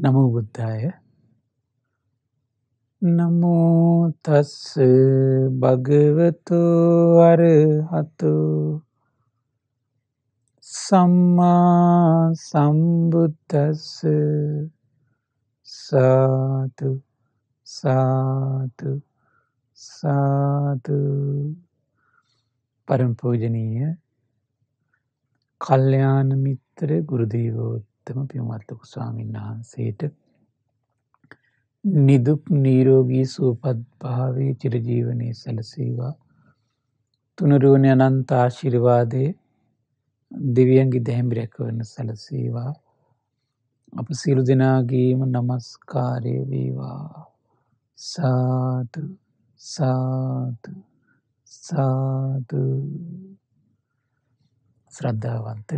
නමෝ බුද්ධාය නමෝ තස් භගවතු අරහතු සම්මා සම්බුද්දස්ස සාතු සාතු සාතු පරම පූජනීය කල්යාණ මිත්‍ර ගුරුදේවෝත් උත්තම පියමත්ලක ස්වාමීන් වහන්සේට නිදුක් නීරෝගී සූපත් භාවේ චිරජීවනය සැලසේවා තුනරුවන අනන්තා ශිරිවාදය දෙවියන්ගේ දැහැම්බිරැකවන්න සැලසේවා අප සිරු දෙනාගේම නමස්කාරය වේවා සාතු සාතු සාතු ශ්‍රද්ධාවන්ත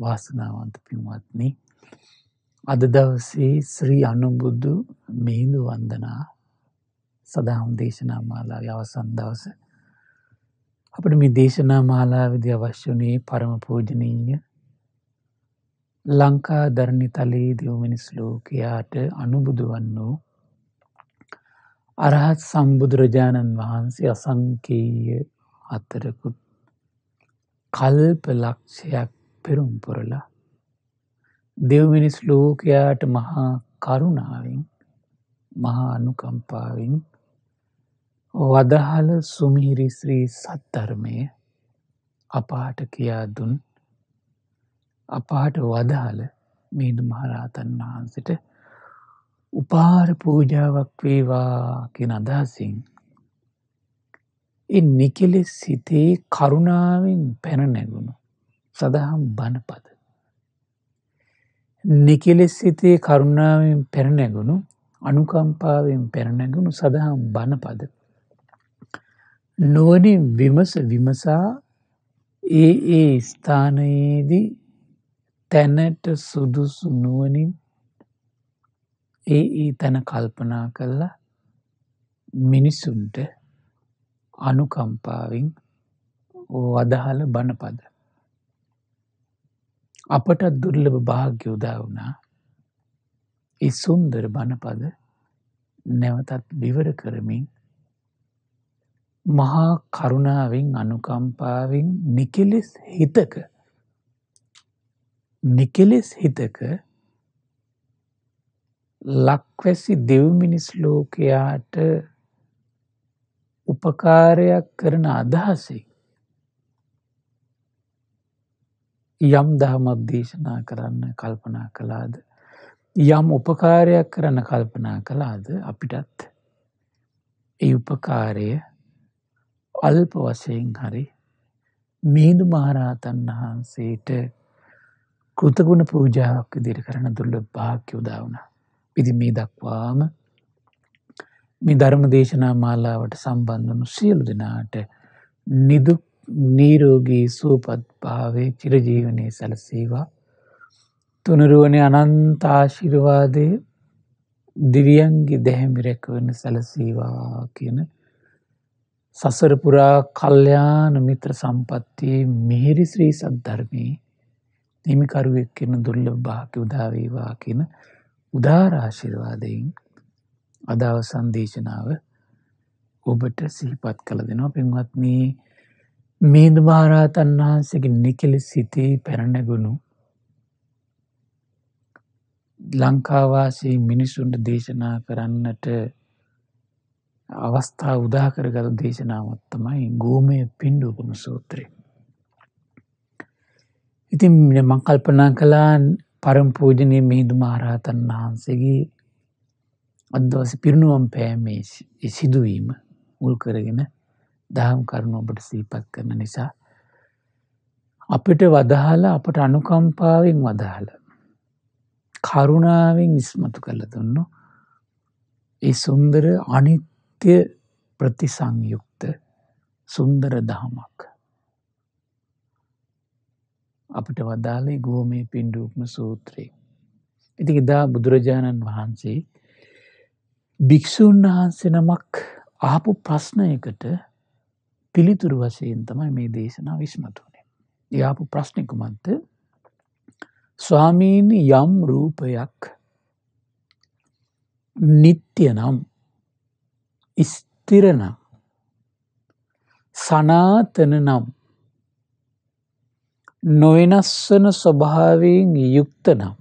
වාසනාවන්ත පින්වත්නි අද දවසේ ශ්‍රී අනුබුද්ධ මිහිඳු වන්දනා සදාහම් දේශනා මාලාවේ අවසන් දවස අපට මේ දේශනා මාලාවේදී අවශ්‍ය වුණේ පරම පූජනීය ලංකා ධරණිතලයේ දෙව් මිනිස් ලෝකයාට අනුබුදු වන්නෝ අරහත් සම්බුදුරජාණන් වහන්සේ අසංකේය අතරකුත් කල්ප ලක්ෂයක් පෙරුම් පොරලා දෙව්මිනිස් ලෝකයාට මහා කරුණාවෙන් මහා අනුකම්පාවෙන් වදහල සුමිහිරිස්්‍රී සත්ධර්මය අපාට කියාදුන් අපාට වදාල මේදු මහරාතන් වහන්සට උපාර පූජාවක් වේවා කියෙන අදහසින්. එ නිකෙලෙ සිතේ කරුණාවෙන් පැන නැගුණු. සඳහම් බණපද. නිකෙලෙස් සිතේ කරුණාවෙන් පැරණැගුණු අනුකම්පාවෙන් පැරණැගුණු සඳහම් බණපද. නුවනින් විමස විමසා ඒ ඒ ස්ථානයේදී තැනට සුදුසු නුවනින් ඒ ඒ තැන කල්පනා කරලා මිනිසුන්ට අනුකම්පාවෙන් වදහල බණපද. අපට දුර්ලභ භාග්‍ය උදා වුණා ඒ සුන්දර බණපද නැවතත් විවර කරමින් මහා කරුණාවෙන් අනුකම්පාවෙන් නිකෙලෙස් හිතක නිකෙලෙස් හිතක ලක්වැසි දෙව්මිනිස් ලෝකයාට උපකාරයක් කරන අදහසින් යම් දහමක් දේශනා කරන්න කල්පනා කලාද. යම් උපකාරයක් කරන්න කල්පනා කලාද අපිටත් ඒ උපකාරය අල්ප වසයෙන් හරි මීදු මහරහතන් වහන්සේට කෘතගුණ පූජාවක් දිර කරන දුල්ල භාක්‍ය උදාවුණ. පිදි මේ දක්වාම මේ ධර්ම දේශනා මාලාවට සම්බන්ධනු සියලු දෙනාට නිදුක් නීරෝගී සුවපත් භාවේ චිරජීවනය සැලසේවා තුනරුවන අනන්තාශිරවාදය දිවියන්ගේ දැහැමිරැකවන්න සැලසීවා කියන සසරපුරා කල්්‍යයාන මිත්‍ර සම්පත්තියේ මිහිරිශ්‍රී සද්ධර්මී හිමිකරුවෙක් කියන දුල්ල භාක උදාවේවා කියන උදාරාශිර්වාදයෙන් අදාව සංදේශනාව ඔබට සිහිපත් කළ දෙනවා පින්වත්න්නේ මිහිඳු මහරහතන් වහන්සේගේ නිකෙලෙස් සිතේ පැරණැගුණු ලංකාවාසී මිනිසුන්ට දේශනා කරන්නට අවස්ථා උදාකරගත දේශනාවත්තමයි ගෝමය පින්ඩුපම සූත්‍රය. ඉතින් මං කල්පනා කලාන් පරම්පූජනය මිහිදු මහරහතන් වහන්සේගේ අදවස පිරුණුවම් පෑමේ සිදුවීම උල් කරගෙන දහම් කරුණු ඔබට සීපත් කරන නිසා අපිට වදහල අපට අනුකම්පාවෙන් වදහල කරුණාවෙන් ඉස්මතු කළ දුන්නු ඒ සුන්දර අනිත්‍ය ප්‍රතිසංයුක්ත සුන්දර දහමක් අපට වදාලේ ගෝමේ පින්ඩුක්ම සූත්‍රයේ. ඉති එදා බුදුරජාණන් වහන්සේ භික්‍ෂූන් වහන්සෙනමක් අහපු ප්‍රශ්නයකට පිළිතුරු වශයෙන් තමයි මේ දේශනා විස්මතු වනේ. යාපු ප්‍රශ්නිකුමන්ත ස්වාමීණි යම් රූපයක් නිත්‍ය නම් ස්තිරනම් සනාතන නම් නොවෙනස්වන ස්වභාවයෙන් යුක්ත නම්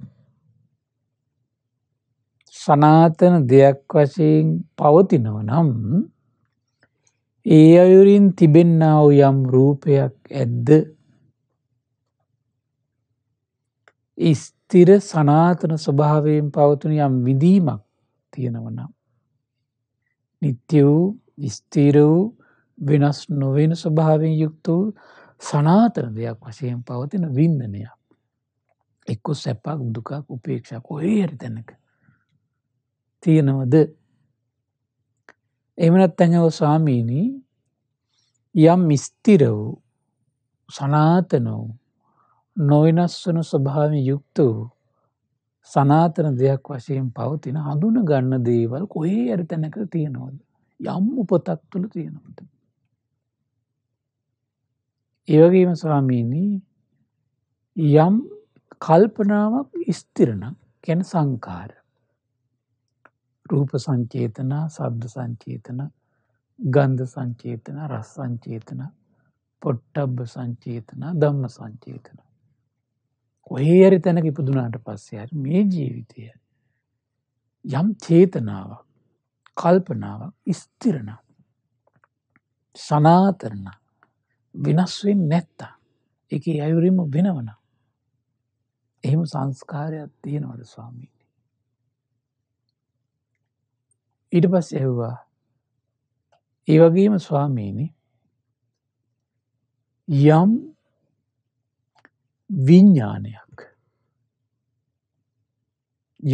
සනාතන දෙයක් වශයෙන් පවතිනව නම් ඒ අයුරින් තිබෙන්නාව යම් රූපයක් ඇද්ද ස්තිර සනාතන ස්වභාවයෙන් පවතුන යම් විදීමක් තියෙනවනම්. නිත්‍ය වූ ස්තීර වූ වෙනස් නොවෙන ස්වභාවෙන් යුක්ත වූ සනාතන දෙයක් වශයෙන් පවතින වින්දනයක්. එක්කො සැපක් දුකක් උපේක්ෂක් ඔහේ හරි තැනක තියෙනවද එමනත් ඇඟව ස්වාමීණී යම් මිස්තිර වූ සනාතනෝ නොවෙනස් වන ස්වභාවි යුක්ත වූ සනාතන දෙයක් වශයෙන් පවතින හඳුන ගන්න දේවල් කොහේ ඇරි තැනක තියෙනවද. යම් උපතක් තුළ තියෙනවද. ඒවගේම ස්වාමීණී යම් කල්පනාවක් ස්තිරණ කැන සංකාර රූප සංචේතන සබ්ද සංචේතන ගන්ධ සංචේතන රස් සංචේතන පොට්ටබ්බ සංචේතන දම්ම සංචේතන. ඔහේ ඇරි තැන ඉපදුනාට පස්සේ හරි මේ ජීවිතය යම් චේතනාවක් කල්පනාවක් ස්තිරණ සනාතරණ වෙනස්වෙන් නැත්තා එක අයුරිම වෙනවන එහෙම සංස්කාරයක් තියෙනවද ස්වාමී ඊට පස් ඇව්වා ඒ වගේම ස්වාමීණි යම් විඤ්ඥානයක්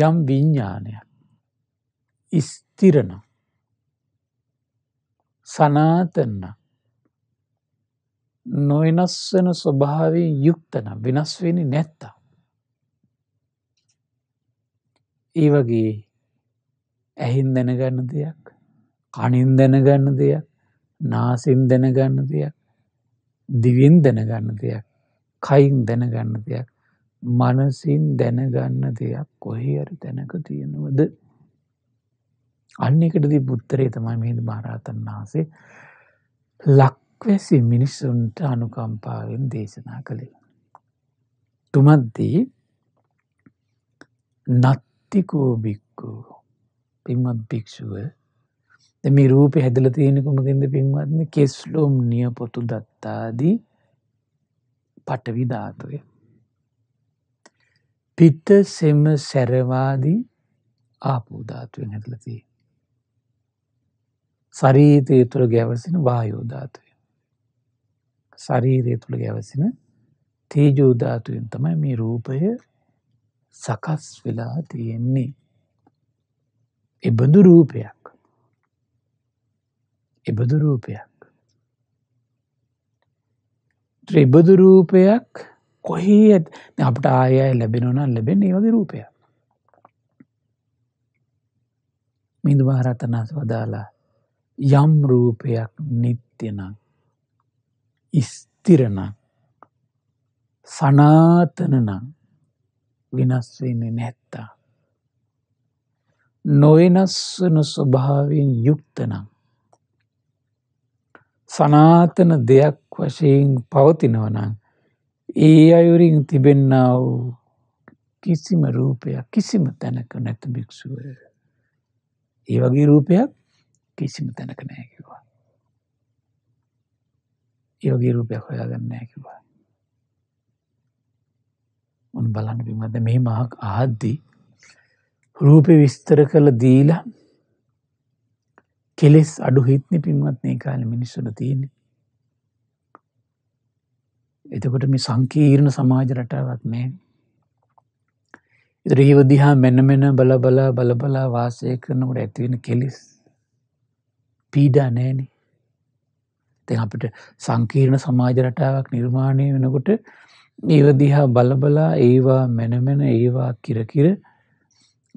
යම් විඤ්ඥානයක් ඉස්තිරණ සනාතන්න නොවෙනස්වන ස්වභාවේ යුක්තන වෙනස්වෙනි නැත්තා ඒ වගේ ඇහින් දැනගන්න දෙයක් කනින් දැනගන්න දෙයක් නාසින් දැනගන්න දෙයක් දිවින් දැනගන්න දෙයක් කයින් දැනගන්න දෙයක් මනසින් දැනගන්න දෙයක් කොහේ අරි තැනක තියෙනවද අන්නෙකටදී බුත්තරේ තමයි මෙහිද මහරහතන් වහන්සේ ලක්වැසි මිනිස්සුන්ට අනුකම්පාවෙන් දේශනා කළේ. තුමත්දී නත්තිකෝබික්කූ පින්වත් භික්‍ෂුව මේ රූපය හැදල තියෙනකුමකින්ද පින්වත්න කෙස්ලොම් නිය පොතු දත්තාදී පටවිධාතුය. පිත්ත සෙම සැරවාදී ආපූධාතුවෙන් හැදලතිය. සරීතය තුළ ගැවසින වායෝධාතුය. සරීරය තුළ ගැවසින තේජෝධාතුවෙන් තමයි මේ රූපය සකස් වෙලා තියෙන්නේ. එබඳු රූපයක් එබඳු රූපයක් ත්‍රිබදු රූපයක් කොහි අපට ආය ලැබෙනවන ලැබෙන ඒවගේ රූපයක් මිදු මහරතනස් වදාලා යම් රූපයක් නිත්‍යනං ඉස්තිරනං සනාතනනං වෙනස්වෙන්නේ නැත්තා නොවෙනස් වන ස්වභාවයෙන් යුක්තනම්. සනාතන දෙයක් වශයෙන් පවතිනවනං ඒ අයුරින් තිබෙන්න්නා වූ කිසිම රූපයක් කිසිම තැනක නැත භික්‍ෂුව. ඒ වගේ රූපයක් කිසිම තැනක නෑකිවා. ඒගේ රූපයක් හොයාගන්නෑකිවා. උන් බලන්න විමද මේ මහක් ආද්දී රූපය විස්තර කළ දීලා කෙලෙස් අඩු හිත්නි පින්වත්නේ කාල මිනිස්සුන තියෙන. එතකොට මේ සංකීර්ණ සමාජ රටාවක් නෑ. ඉදිරිහිවදිහා මෙනමෙන බලබලා බලබලා වාසය කරනකට ඇතිවෙන කෙලෙස් පීඩා නෑනේ. තැන් අපට සංකීර්ණ සමාජ රටාවක් නිර්මාණය වෙනකොට ඒවදිහා බලබලා ඒවා මෙනමෙන ඒවා කිරකිර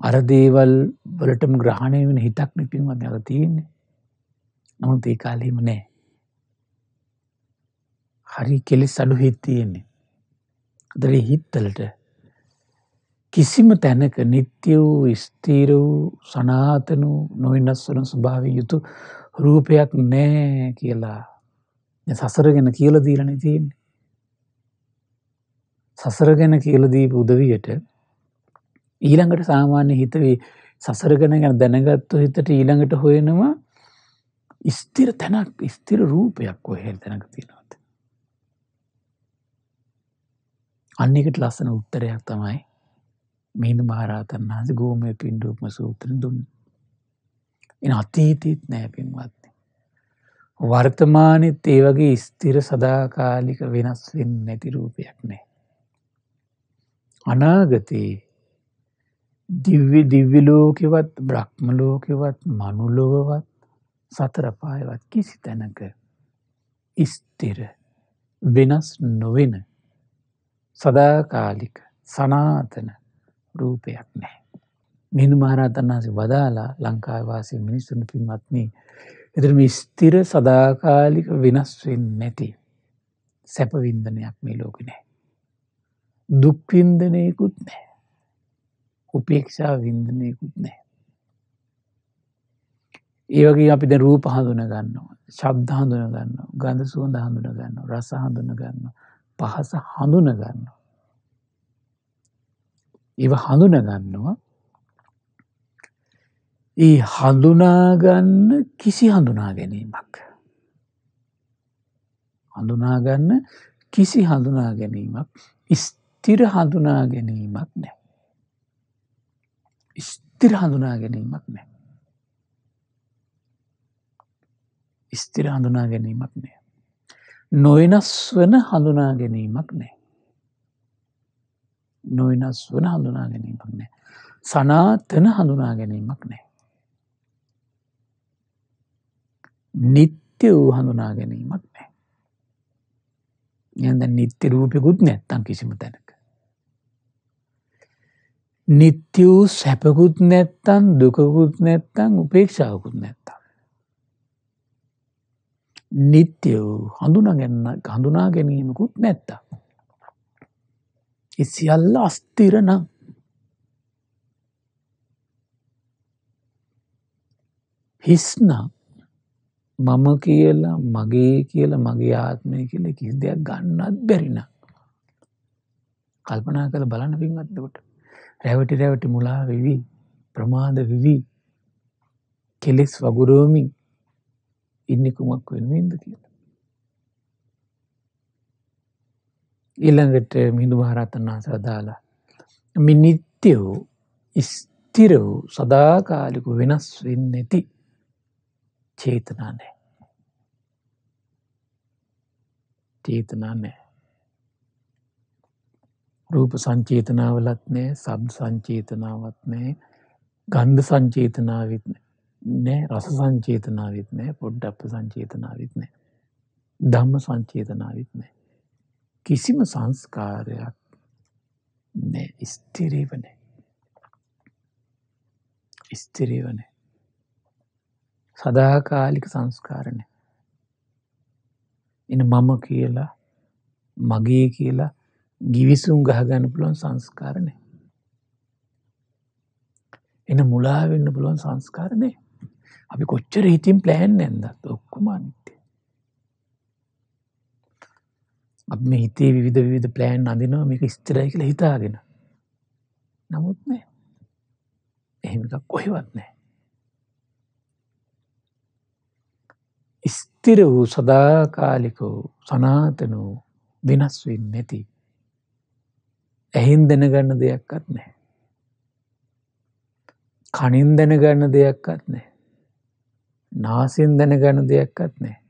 අර දේවල් වලටම ග්‍රහණය වෙන හිතක් නිපින්වත් අර තියෙන්නේ. නමුත් ඒ කාලෙම නෑ. හරි කෙලෙස් අඩු හිත් තියෙන්නේ. අදරේ හිත්තලට කිසිම තැනක නිත්‍ය වූ ස්ථීර වූ සනාතන වූ නොවෙනස් වන ස්වභාවය යුතු රූපයක් නෑ කියලා සසර ගැන කියලා දීලා නේ තියෙන්නේ. සසර ගැන කියලා දීපු උදවියට ඊළඟට සාමාන්‍ය හිතවේ සසරගෙන ගැන දැනගත්තු හිතට ඊළඟට හොයෙනවා ස්තිර තැනක් ස්තිර රූපයක් ඔහෙල් තැනක තියෙනවද. අන්නෙකට ලස්සන උත්තරයක් තමයි මිහිඳු මහරහතන් වහන්සේ ගෝමය පින්ඩුවක්ම සූත්‍ර දුන්න. එන අතීතීත් නෑ පින්වත්න්නේ. වර්තමානෙත් ඒ වගේ ස්තිර සදාකාලික වෙනස් වෙන්න නැති රූපයක් නෑ. අනාගතයේ දිව්‍ය දිව්‍ය ලෝකෙවත් බ්‍රහ්ම ලෝකෙවත් මනුලොවවත් සතර පායවත් කිසි තැනක ස්ථිර වෙනස් නොවෙන සදාකාලික සනාතන රූපයක් නෑ. මිදු මහරතන් වහසේ වදාලා ලංකාවාසය මිනිස්සුන පින්වත්නී එතරම ස්තිර සදාකාලික වෙනස්වෙන් නැති සැපවින්දනයක් මේ ලෝක නෑ. දුක්වින්දනයකුත් නෑ. උපේක්ෂා වින්දනයකුත් නෑ. ඒවගේ අපි දැ රූප හඳුන ගන්නවා ශබ්ද හඳුන ගන්න ගඳ සුවඳ හඳුන ගන්න රස හඳුන ගන්න පහස හඳුන ගන්න. ඒව හඳුන ගන්නවා ඒ හඳුනාගන්න කිසි හඳුනා ගැනීමක්. හඳුනාගන්න කිසි හඳුනා ගැනීමක් ස්තිර හඳුනා ගැනීමක් නෑ. ස්ථිර හඳුනා ගැනීමක් නෑ. ස්ථිර හඳුනා ගැනීමක් නෑ. නොවෙනස් වන හඳුනා ගැනීමක් නෑ. නොවෙනස් වන හඳුනා ගැනීමක් නෑ. සනාතන හඳුනා ගැනීමක් නෑ. නිත්‍ය වූ හඳුනා ගැනීමක් නෑ. යද නිත්‍ය රූපයකුත් නැත්තන් කිසිම තැන. නිත්‍ය වූ සැපකුත් නැත්තන් දුකකුත් නැත්තං උපේක්ෂාවකුත් නැත්තන්. නිත්‍ය වූ හඳුනගන්න හඳුනා ගැනීමකුත් නැත්ත. ඉසිියල්ල අස්තිරන හිස්න මම කියලා මගේ කියලා මගේ ආත්මය කියල කිසි දෙයක් ගන්නත් බැරින. කල්පනා කළ බලන පින්ගත්දකට රැවටි රැවටි මුලා වෙවි ප්‍රමාද විවි කෙලෙස් වගුරෝමින් ඉන්න කුමක් වෙනුවෙන්ද කියලා. ඊළඟට මිහිඳු මහරහතන් වහන්සේ වදාලා මේ නිත්‍ය වූ ස්ථිර වූ සදාකාලික වෙනස් වෙන්නේ නැති චේතනා නැහැ. චේතනා නැහැ. රූප සංචේතනාවලත් නෑ සබ් සංචේතනාවත් නෑ ගන්ධ සංචේතනාවත් නෑ රස සංචේතනාවත් නෑ පොඩ්ඩප්ප සංචේතනාවත් නෑ ධම්ම සංචේතනාවත් නෑ කිසිම සංස්කාරයක් නෑ ස්ථිරීව නෑ ස්ථිරීව නෑ සදාකාලික සංස්කාරණය එන මම කියලා මගේ කියලා ගිවිසුම් ගහගන්න පුළුවන් සංස්කාරණය. එන මුලාවෙන්න පුළුවන් සංස්කාරණය අපි කොච්චර හිතින් ප්ලෑන් ඇන්දත් ඔක්කුම අනිත්‍ය. අප මේ හිතේ විධ විධ ප්ලෑන් අඳනවා මේක ස්තරයි කියල හිතාගෙන. නමුත් නෑ එහෙමක් කොහෙවත් නෑ. ස්තිර වූ සදාකාලික වූ සනාතන වූ වෙනස් වෙන් නැති ඇහෙන් දැනගන්න දෙයක්වත් නැහැ. කනින් දැනගන්න දෙයක්වත් නැහැ. නාසයෙන් දැනගන්න දෙයක්වත් නැහැ.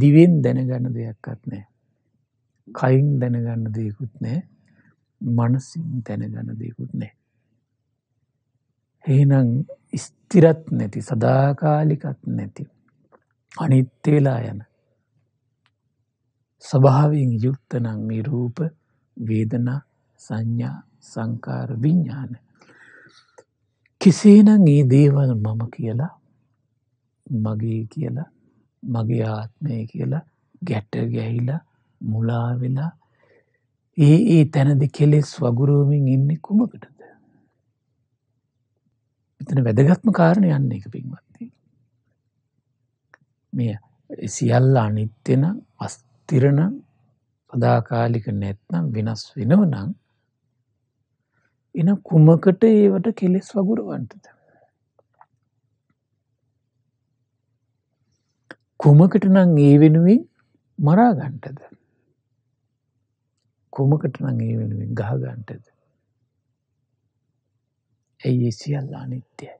දිවෙන් දැනගන්න දෙයක්වත් නැහැ. කයින් දැනගන්න දෙයකුත් නැහැ. මනසින් දැනගන්න දෙයකුත් නැහැ. එහෙනම් ස්ථිරත් නැති සදාකාලිකත් නැති අනිත් වෙලා යන ස්වභාවයෙන් යුක්ත නම් මේ රූප වේදනා සංඥා සංකාර විඤ්ඥාන. කෙසේනම් ඒ දේවල් මම කියලා මගේ කියලා මගේ ආත්මය කියලා ගැට ගැහිලා මුලාවෙලා ඒ ඒ තැනදි කෙලෙස් වගුරුවමින් ඉන්නේ කුමකටද. එතන වැදගත්ම කාරණය යන්න එක පින්වත්ති. මෙය සියල්ල අනිත්‍යන අස්තිරණ පදාකාලික නැත්නම් වෙනස් වෙනවනං එන කුමකට ඒවට කෙලෙස් වගුරවන්නද? කුමකට නම් ඒ වෙනුවෙන් මරා ගන්නටද? කුමකට නම් ඒ වෙනුවෙන් ගහ ගන්නටද? ඇයි ඒ සියල්ල අනිත්‍යයි?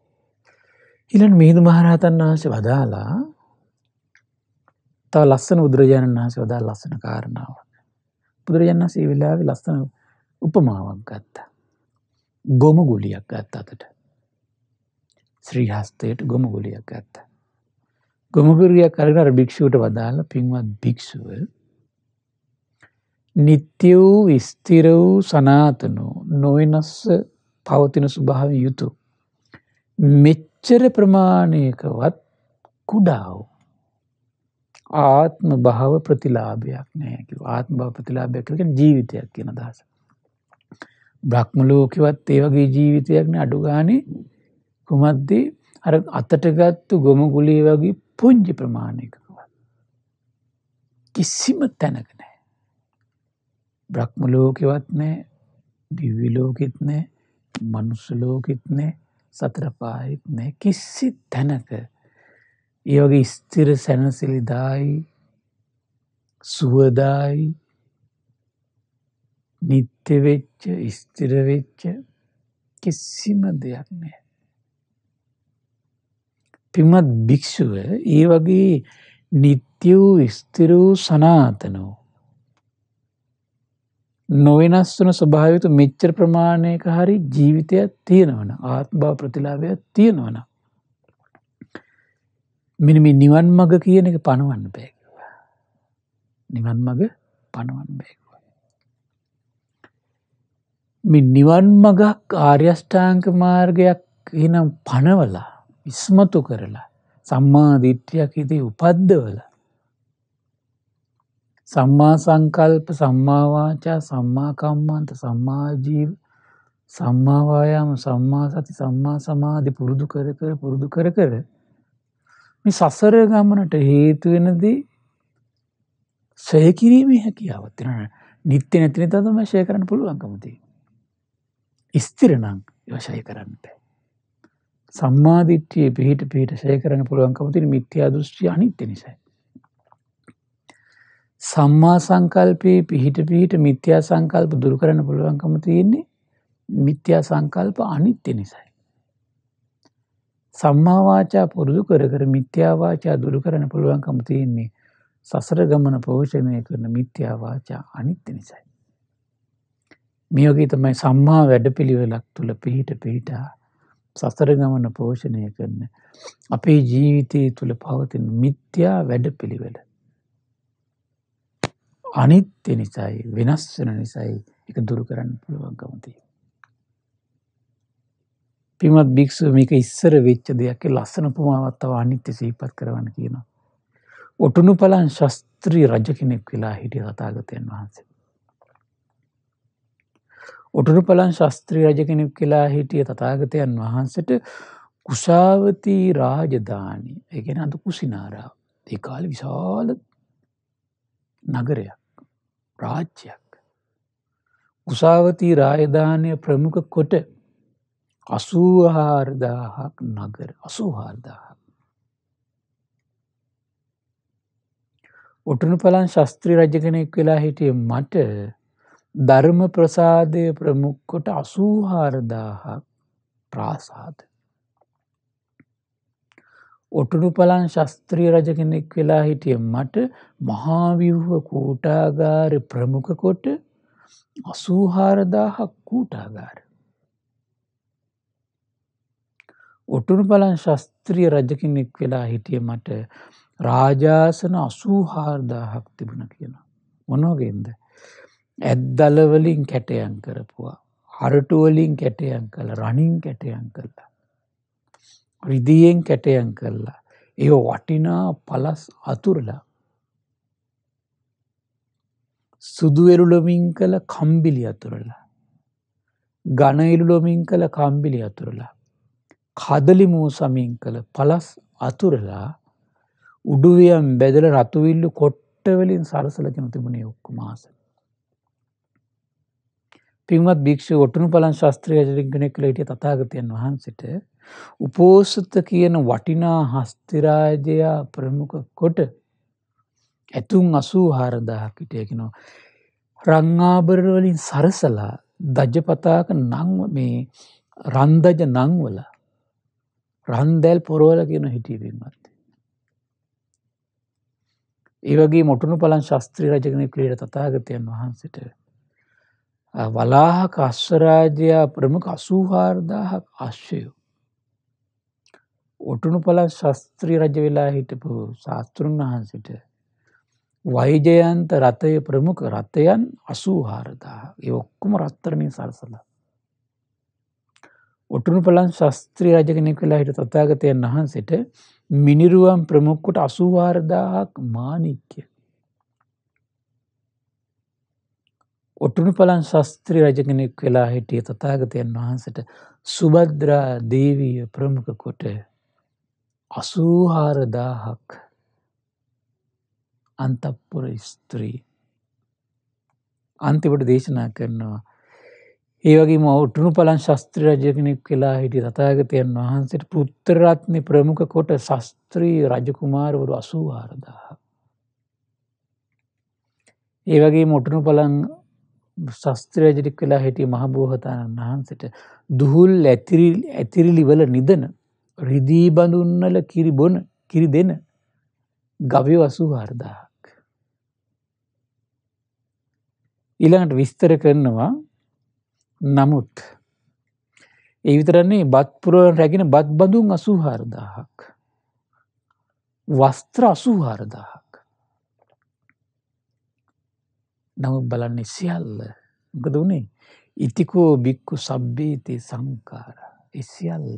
ඊළඟ මිහිඳු මහරහතන් වහන්සේ වදාලා තව ලස්සන බුදුරජාණන් වහන්සේ වදාළ ලස්සන කාරණාවක්. බුදුරජාණන් වහන්සේ ඒ වෙලාවේ ලස්සන උපමාවක් ගත්තා. ගොම ගුලියක් ඇත් අතට ශ්‍රීහස්තයට ගොම ගුලියක් ඇත්ත. ගොමගුරිය කරනර භික්‍ෂූට වදාළ පින්වත් භික්‍ෂුව නිත්‍ය වූ ස්තිර වූ සනාතනු නොවෙනස්ස පවතින ස්වභාව යුතු. මෙච්චර ප්‍රමාණයකවත් කුඩාව ආත්ම භාව ප්‍රතිලාභයක් නෑකි ආත්ම භාව ප්‍රතිලාභයක් කරගෙන ජීවිතයක් කියන දහස. බ්‍රහ්ම ලෝකෙවත් ඒ වගේ ජීවිතයක් නේ අඩු ගානේ කුමද්දී අර අතට ගත්තු ගොමු කුලිය වගේ පුංචි ප්‍රමාණයකවත් කිසිම තැනක නැහැ බ්‍රහ්ම ලෝකෙවත් නැහැ දිව්‍ය ලෝකෙත් නැහැ මනුස්ස ලෝකෙත් නැහැ සතර පායෙත් නැහැ කිසි තැනක ඒ වගේ ස්ථිර සැනසෙලිදායි සුවදායි නිත් නිත්‍ය වෙච්ච ස්ථිර වෙච්ච කිසිම දෙයක් නෑ. පින්වත් භික්ෂුව ඒ වගේ නිත්‍ය වූ ස්ථිර වූ සනාතන වූ නොවෙනස් වන ස්වභාවික මෙච්චර ප්‍රමාණයක හරි ජීවිතයක් තියෙනවන ආත්භා ප්‍රතිලාභයක් තියෙනවන මිනිම නිවන් මඟ කියන එක පණවන්න බැ නිවන් මඟ පණවන් බැක මේ නිවන් මගක් ආර්යෂ්ඨාංක මාර්ගයක් එනම් පනවලා ඉස්මතු කරලා සම්මා දිට්ඨියක් හිතේ උපද්දවලා සම්මා සංකල්ප සම්මා වාචා සම්මා කම්මන්ත සම්මා ජීව සම්මා වායාම සම්මා සති සම්මා සමාධි පුරුදු කර කර පුරුදු කර කර මේ සසර ගමනට හේතු වෙනදී ශය කිරීමේ හැකියාව තියෙනවා. නිත්‍ය නැතිනේ තමයි ශය කරන්න පුළුවන්කම තියෙන්නේ. ස්ථිරනං වශය කරන්න බෑ. සම්මාධිට්්‍යයේ පිහිට පිහිට ශය කරන පුළුවන්කමතින මිත්‍යා දෘෂ්ටි අනිත්‍ය නිසයි. සම්මා සංකල්පයේ පිහිට පිහිට මිත්‍යා සංකල්ප දුරු කරන පුළුවන්කම තියෙන්නේ මිත්‍යා සංකල්ප අනිත්‍ය නිසයි. සම්මාවාචා පුරුදු කර කර මිත්‍යාවාචා දුරු කරන පුළුවන්කම තියෙන්නේ සසර ගමන පෝෂණය කරන මිත්‍යාවාචා අනිත්‍ය නිසයි. මේෝගේ තමයි සම්මා වැඩපිළිවෙලක් තුළ පිහිට පිහිටා සසර ගමන පෝෂණය කරන අපේ ජීවිතය තුළ පවතින මිත්‍යා වැඩපිළිවෙල. අනිත්‍ය නිසයි වෙනස්වන නිසයි එක දුරු කරන්න පුළුවන් ගමතිය. පිමත් භික්‍ෂුව මේක ඉස්සර වෙච්ච දෙයක් ලස්සන පුමාවත්තව අනිත්‍ය සීපත් කරවන කියනවා. ඔටුනු පලන් ශස්ත්‍රී රජ කෙනෙක් වෙලා හිටිය කතාගතයෙන් වහන්සේ. උටුරුපලන් ශාස්ත්‍රී රජ කෙනෙක් කියලා හිටිය තථාගතයන් වහන්සේට කුසාවති රාජධානි ඒ කියන්නේ අද කුසිනාරාව ඒ කාලේ විශාල නගරයක් රාජ්‍යයක් කුසාවති රාජධානිය ප්‍රමුඛ කොට 84000ක් නගර 84000ක් උටුනුපලන් ශාස්ත්‍රී රජ කෙනෙක් වෙලා හිටියේ මට ධර්ම ප්‍රසාදය ප්‍රමුක්කොට අසූහාරදාහක් ප්‍රාසාද. ඔටුඩු පලන් ශස්ත්‍රී රජ කෙනෙක් වෙලා හිටිය මට මහාවිව්ව කූටාගාර ප්‍රමුඛකොට අසූහාරදාහක් කූටාගාර. ඔටුනු පලන් ශස්ත්‍රිය රජ කෙනෙක් වෙලා හිටිය මට රාජාසන අසූහාර්දාහක් තිබුණ කියන. මොනෝගෙන්ද ඇද්දල වලින් කැටයම් කරපුවා. හරටු වලින් කැටයම් කළා, රණින් කැටයම් කළා. රිදියෙන් කැටයම් කළා. ඒ වටිනා පලස් අතුරලා සුදුවෙරුලොමින් කළ කම්බිලි අතුරලා. ගණයිරුලොමින් කළ කම්බිලි අතුරලා. කදලිමූ සමින් කළ පලස් අතුරලා උඩුවියම් බැදල රතුවිල්ලු කොට්ටවලින් සරසලගෙන තිබුණේ ඔක්කුමාසන. පින්වත් භික්ෂු ඔටුනු පලන් ශස්ත්‍රය ජලින්ගෙනෙක් කළට තතාගතයන් වහන්සට උපෝසත කියන වටිනා හස්තිරාජයා ප්‍රමුඛ කොට ඇතුන් අසූ හාරදාහකිටයකනවා. රංආභරවලින් සරසලා දජ්ජපතාක නංව මේ රන්දජ නංවල රන්දැල් පොරෝල කියෙන හිටීවීමත්. ඒවගේ මොටුණු පලන් ශස්ත්‍රී රජගන ක්‍රීට තතාගතයන් වහන්සට වලාහක අස්වරාජයා ප්‍රමුඛ අසූහාර්දාහක් අශ්වයෝ. ඔටුනු පල ශස්ත්‍රී රජ වෙලා හිටපු ශාස්තෘන් වහන්සිට වෛජයන්ත රථය ප්‍රමුඛ රථයන් අසූහාරදා ඒ ඔක්කුම රත්තරණින් සරසල. ඔටුනු පලන් ශස්ත්‍රී රජගෙනෙක් වෙලා හිට තතාගතයන් වහන්සට මිනිරුවම් ප්‍රමුක්කොට අසුවාර්දාහක් මානික්්‍යය ඔටුනුපලන් ශාස්ත්‍රී රජ කෙනෙක් වෙලා හිටිය තථාගතයන් වහන්සේට සුබද්‍රා දේවිය ප්‍රමුඛ කොට 84000ක් අන්තපුර ස්ත්‍රී අන්තිමට දේශනා කරනවා ඒ වගේම ඔටුනුපලන් ශාස්ත්‍රී රජ කෙනෙක් වෙලා හිටිය තථාගතයන් වහන්සේට පුත්‍ර රත්නේ ප්‍රමුඛ කොට ශාස්ත්‍රී රජ කුමාරවරු 84000ක් ඒ වගේම ඔටුනුපලන් ශස්ත්‍රයජිරික් වෙලා හිටිය මහබෝහතාණන් වහන්සට දුහුල් ඇතිරිලිවල නිදන රිදී බඳුන්නල කිරි බොන කිරි දෙන ගවය වසූ හර්දාක්. ඉළඟට විස්තර කරනවා නමුත් ඒවිතරන්නේ බත්පුරුවන් රැගෙන බත් බඳුන් අසූ හාරදාහක්. වස්ත්‍ර අසූ හාරදාහ. නමුත් බලන්නේ සියල්ල මොකද වුණේ ඉතිකෝ බික්කු සබ්බීති සංකාර එසිියල්ල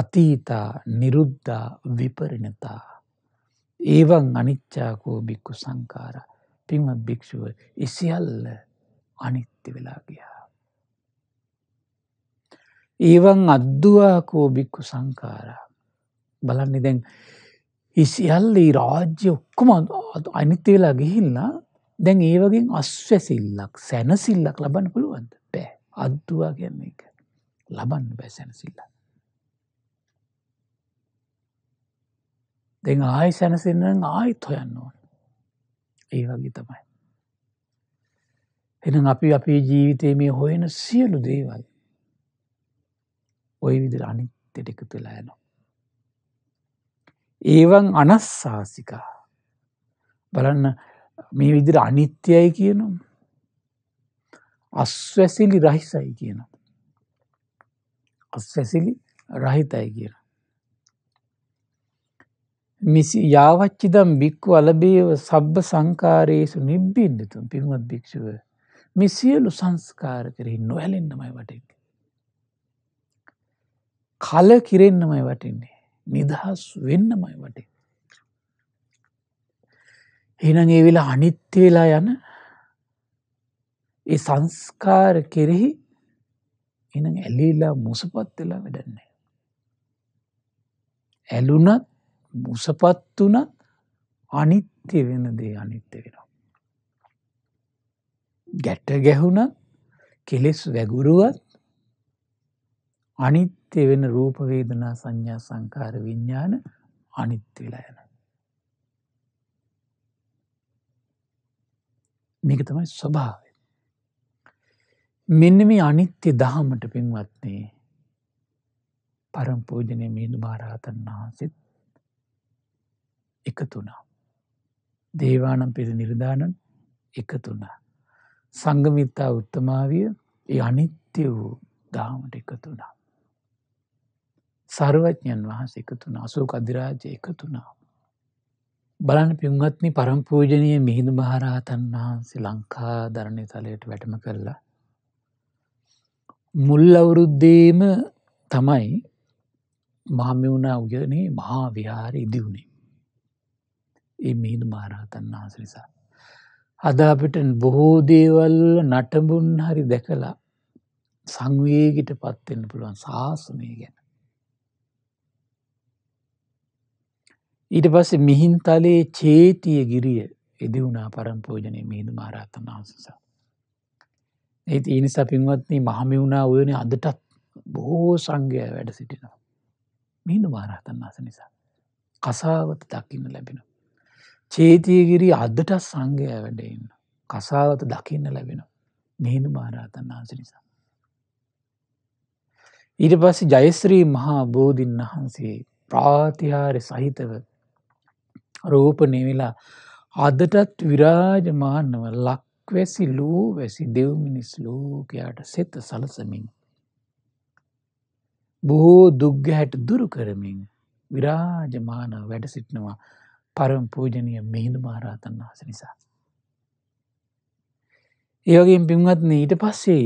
අතීතා නිරුද්ධා විපරිනතා ඒවන් අනිච්චාකෝ බික්කු සංකාර පින්වත් භික්‍ෂුව එසිියල්ල අනිත්‍ය වෙලා ගියා. ඒවන් අද්දවාකෝ බික්කු සංකාර බලන්නේ දැන් ඒ සියල්ල ඒ රාජ්‍ය ඔක්කොම අනිත් වෙලා ගිහිල්ලා දැන් ඒ වගේ අස්වැසිල්ලක් සැනසිල්ලක් ලබන්න පුළුවන්ද? බෑ. අද්දුවා කියන්නේ ඒක. ලබන්න බෑ සැනසිල්ලක්. දෙන් ආයි සැනසෙන්න්න ආයිත් හොයන්න ඕන ඒ වගේ තමයි එනම් අපි අපේ ජීවිතය මේ හොයෙන සියලු දේවල් ඔය විදිර අනිත්තෙට එකතු වෙලා යනවා ඒවන් අනස්සාසිකා. බලන්න මේ විදිර අනිත්‍යයි කියනම්. අස්වැසිලි රහිසයි කියන. අස්වැසිලි රහිතයි කියන. මිසි යාවච්චිදම් බික්කු අලබේව සබ්බ සංකාරයේසු නිබ්බින්ඩතුම් පිමත් භික්ෂුව මි සියලු සංස්කාර කරෙහි නොහැලෙන්න්නමයි වටෙක්. කල කිරෙන්න්නමයි වටින්නේ. නිදහස් වෙන්නමයි වටේ. එහෙනම් ඒ වෙලා අනිත්‍ය වෙලා යන ඒ සංස්කාර කෙරෙහි එහෙනම් ඇලිලා මුසපත් වෙලා වැඩන්නේ. ඇලුනත් මුසපත් වුණත් අනිත්‍ය වෙන දේ අනිත්‍ය වෙනවා. ගැට ගැහුණත් කෙලෙස් වැගුරුවත් අනිත් නිත්‍ය වෙන රූප වේදනා සංඥා සංකාර විඥාන අනිත්‍ය වෙලා යනවා. මේක තමයි ස්වභාවය. මෙන්න මේ අනිත්‍ය දහමට පින්වත්නය පරම්පූජනය මිදු භාරාතන් වහන්සිත් එකතුනා. දේවානම් පෙස නිර්ධානන් එකතුනා. සංගමිත්තා උත්තමාවිය අනිත්‍ය වූ දාමට එකතුනා. සර්වඥන් වහස එකතුන අසෝක අධිරාජ එකතුනා. බලන පින්වත්නි පරම්පූජනය මිහිඳු මහරහතන් වහන්සේ ලංකා ධරණය තලයට වැටම කරලා. මුල් අවුරුද්දේම තමයි මහමිවුණා උයනේ මහා විහාර ඉදිවුණේ. ඒ මිහිදු මහරහතන් වහස නිසා. අද අපිට බොහෝ දේවල් නටබුන් හරි දැකලා සංවේගිට පත්වෙන්න පුළුවන් ශාසනය ගැන. ඊට පස්සේ මිහින්තලයේ චේතිය ගිරිය එදිවුණා පරම්පෝජනය මිහිදු මහරහතන් වහන්සසා. ඒත් ඒනි සපින්වත්න්නේ මහමිවුණා ඔයන අදටත් බොහෝ සංගය වැඩ සිටිනවා. මිහිදු මහරහතන් වහස නිසා. කසාවත දකින්න ලැබෙන. චේතියගිරි අදටත් සංගය වැඩඉන්න. කසාවත දකින්න ලැබෙන. මිහිදු මහරහතන් වහන්ස නිසා. ඊට පස්සේ ජයස්ත්‍රී මහා බෝධීන් වහන්සේ ප්‍රාතිහාරය සහිතව රූප නෙවෙලා අදටත් විරාජමානව ලක්වැසි ලූ වැසි දෙව්මිනිස් ලෝකයාට සෙත සලසමින්. බොහෝ දුග්ගහැට දුරු කරමින් විරාජමාන වැඩසිටනවා පරම් පූජනය මෙහිදු මහරහතන් වහස නිසා. ඒවගේ පින්වත්න ඊට පස්සේ